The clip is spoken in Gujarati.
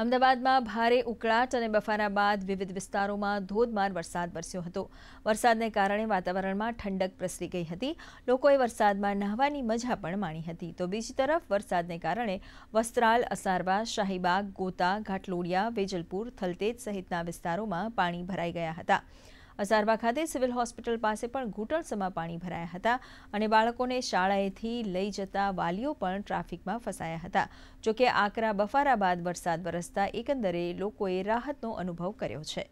અમદાવાદમાં ભારે ઉકળાટ અને બફારા બાદ વિવિધ વિસ્તારોમાં ધોધમાર વરસાદ વરસ્યો હતો વરસાદને કારણે વાતાવરણમાં ઠંડક પ્રસરી ગઈ હતી લોકોએ વરસાદમાં નહાવાની મજા પણ માણી હતી તો બીજી તરફ વરસાદને કારણે વસ્ત્રાલ અસારવા શાહીબાગ ગોતા ઘાટલોડિયા વેજલપુર થલતેજ સહિતના વિસ્તારોમાં પાણી ભરાઈ ગયા હતા અસારબા ખાતે સિવિલ હોસ્પિટલ પાસે પણ ઘૂંટણસમાં પાણી ભરાયા હતા અને બાળકોને શાળાએથી લઈ જતા વાલીઓ પણ ટ્રાફિકમાં ફસાયા હતા જોકે આકરા બફારા બાદ વરસાદ વરસતા એકંદરે લોકોએ રાહતનો અનુભવ કર્યો છે